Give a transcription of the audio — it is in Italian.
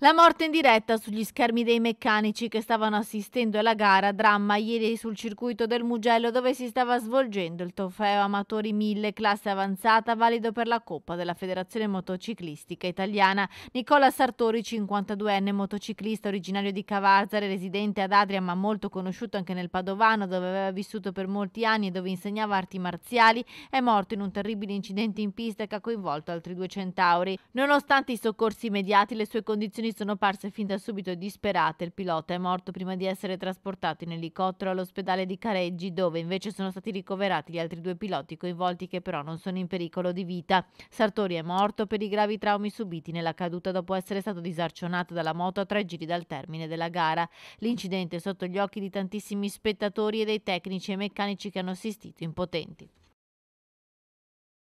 La morte in diretta sugli schermi dei meccanici che stavano assistendo alla gara, dramma ieri sul circuito del Mugello dove si stava svolgendo il trofeo Amatori 1000 classe avanzata valido per la Coppa della Federazione Motociclistica Italiana. Nicola Sartori, 52enne motociclista originario di Cavarzare, residente ad Adria ma molto conosciuto anche nel Padovano dove aveva vissuto per molti anni e dove insegnava arti marziali, è morto in un terribile incidente in pista che ha coinvolto altri due centauri. Nonostante i soccorsi immediati, le sue condizioni immagini sono parse fin da subito disperate. Il pilota è morto prima di essere trasportato in elicottero all'ospedale di Careggi, dove invece sono stati ricoverati gli altri due piloti coinvolti che però non sono in pericolo di vita. Sartori è morto per i gravi traumi subiti nella caduta dopo essere stato disarcionato dalla moto a tre giri dal termine della gara. L'incidente è sotto gli occhi di tantissimi spettatori e dei tecnici e meccanici che hanno assistito impotenti.